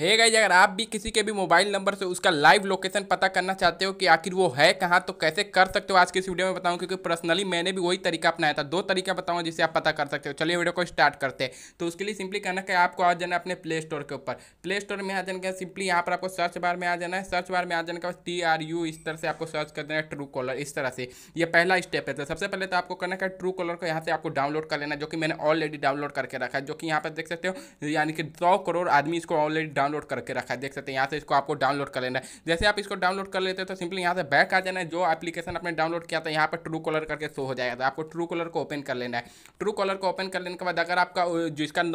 है गाइज अगर आप भी किसी के भी मोबाइल नंबर से उसका लाइव लोकेशन पता करना चाहते हो कि आखिर वो है कहाँ तो कैसे कर सकते हो आज के इस वीडियो में बताऊँ क्योंकि पर्सनली मैंने भी वही तरीका अपनाया था दो तरीका बताऊँ जिससे आप पता कर सकते हो चलिए वीडियो को स्टार्ट करते हैं तो उसके लिए सिंपली करना है आपको आ जाना अपने प्ले स्टोर के ऊपर प्ले स्टोर में आ जाने का सिंपली यहाँ पर आपको सर्च बार में आ जाना है सर्च बार में आ जाने का टी आर यू इस तरह से आपको सर्च कर देना है ट्रू कॉलर इस तरह से ये पहला स्टेप है तो सबसे पहले तो आपको करना है ट्रू कॉलर को यहाँ से आपको डाउनलोड कर लेना जो कि मैंने ऑलरेडी डाउनलोड करके रखा है जो कि यहाँ पर देख सकते हो यानी कि सौ करोड़ आदमी इसको ऑलरेडी डाउनलोड करके रखा है देख सकते हैं यहाँ से इसको आपको डाउनलोड कर लेना है जैसे आप इसको डाउनलोड कर लेते हो तो सिंपली यहाँ से बैक आ जाना है जो एप्लीकेशन आपने डाउनलोड किया था यहाँ पर ट्रू कॉलर करके शो हो जाएगा आपको ट्रू कॉलर को ओपन कर लेना है ट्रू कॉलर को ओपन कर लेने के बाद अगर आपका जिसका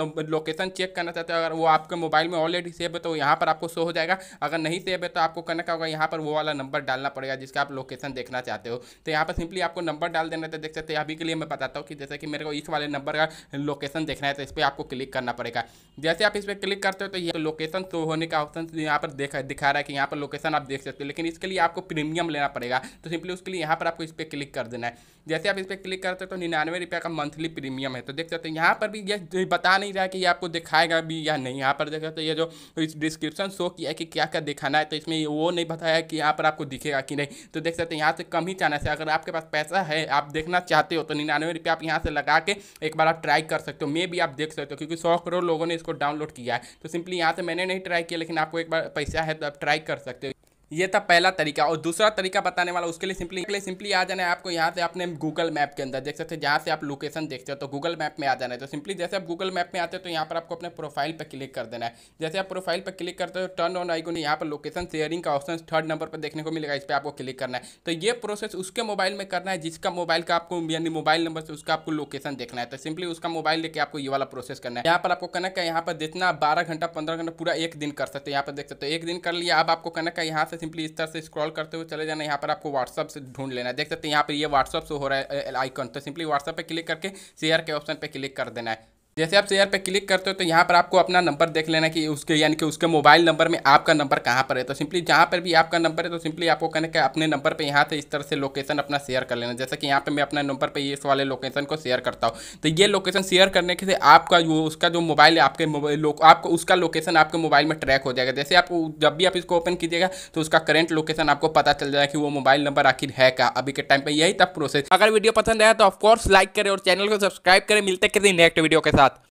लोकेशन चेक करना चाहते हो अगर वो आपके मोबाइल में ऑलरेडी सेव है तो यहाँ पर आपको शो हो जाएगा अगर नहीं सेव है तो आपको करना क्या होगा यहाँ पर वो वाला नंबर डालना पड़ेगा जिसका आप लोकेशन देखना चाहते हो तो यहाँ पर सिंपली आपको नंबर डाल देना तो देख सकते हैं अभी के लिए मैं बताता हूँ कि जैसे कि मेरे को इस वाले नंबर का लोकेशन देखना है तो इस पर आपको क्लिक करना पड़ेगा जैसे आप इस पर क्लिक करते हो तो ये लोकेशन ऑप्शन तो होने का ऑप्शन तो यहाँ पर देखा दिखा रहा है कि यहाँ पर लोकेशन आप देख सकते हो लेकिन इसके लिए आपको प्रीमियम लेना पड़ेगा तो सिंपली उसके लिए यहाँ पर आपको इस पर क्लिक कर देना है जैसे आप इस पर क्लिक करते हो तो निन्यानवे रुपये का मंथली प्रीमियम है तो देख सकते हैं यहाँ पर भी ये बता नहीं रहा है कि ये आपको दिखाएगा भी या नहीं यहाँ पर देख सकते हो ये जो इस डिस्क्रिप्शन शो किया है कि क्या क्या दिखाना है तो इसमें वो नहीं बताया कि यहाँ पर आपको दिखेगा कि नहीं तो देख सकते हैं यहाँ से कम ही चाना से अगर आपके पास पैसा है आप देखना चाहते हो तो निन्यानवे रुपये आप यहाँ से लगा के एक बार आप ट्राई कर सकते हो मे भी आप देख सकते हो क्योंकि सौ करोड़ लोगों ने इसको डाउनलोड किया है तो सिंपली यहाँ से मैंने नहीं ट्राई किया लेकिन आपको एक बार पैसा है तो आप ट्राई कर सकते हो ये था पहला तरीका और दूसरा तरीका बताने वाला उसके लिए सिंपली लिए सिंपली आ जाना है आपको यहाँ से आपने गूगल मैप के अंदर देख सकते हैं जहाँ से आप लोकेशन देखते हो तो गूगल मैप में आ जाना है तो सिंपली जैसे आप गूगल मैप में आते हो तो यहाँ पर आपको अपने प्रोफाइल पर क्लिक कर देना है जैसे आप प्रोफाइल पर क्लिक करते हो टर्न ऑन आइकन यहाँ पर लोकेशन शेयरिंग का ऑप्शन थर्ड नंबर पर देखने को मिलेगा इस पर आपको क्लिक करना है तो ये प्रोसेस उसके मोबाइल में करना है जिसका मोबाइल का आपको यानी मोबाइल नंबर से उसका आपको लोकेशन देखना है तो सिंपली उसका मोबाइल लेके आपको ये वाला प्रोसेस करना है यहाँ पर आपको कनेक्ट है यहाँ पर जितना बारह घंटा पंद्रह घंटा पूरा एक दिन कर सकते हो यहाँ पर देख सकते हो एक दिन कर लिया अब आपको कनेक्ट है यहाँ से सिंपली इस तरह से स्क्रॉल करते हुए चले जाना यहाँ पर आपको व्हाट्सअप से ढूंढ लेना है देख सकते हैं यहाँ पर ये यह व्हाट्सअप से हो रहा है आइकन तो सिंपली व्हाट्सअप पर क्लिक करके शेयर के ऑप्शन पर क्लिक कर देना है जैसे आप शेयर पे क्लिक करते हो तो यहाँ पर आपको अपना नंबर देख लेना कि उसके यानी कि उसके मोबाइल नंबर में आपका नंबर कहाँ पर है तो सिंपली जहाँ पर भी आपका नंबर है तो सिंपली आपको कहना है अपने नंबर पे यहाँ से इस तरह से लोकेशन अपना शेयर कर लेना जैसे कि यहाँ पे मैं अपने नंबर पे इस वाले लोकेशन को शेयर करता हूँ तो ये लोकेशन शेयर करने के से आपका जो उसका जो मोबाइल है आपके मोबाइल आपको उसका लोकेशन आपके मोबाइल में ट्रैक हो जाएगा जैसे आप जब भी आप इसको ओपन कीजिएगा तो उसका करेंट लोकेशन आपको पता चल जाएगा कि वो मोबाइल नंबर आखिर है क्या अभी के टाइम पर यही तक प्रोसेस अगर वीडियो पसंद आया तो ऑफकोर्स लाइक करें और चैनल को सब्सक्राइब करें मिलते किसी नेक्स्ट वीडियो के साथ назад.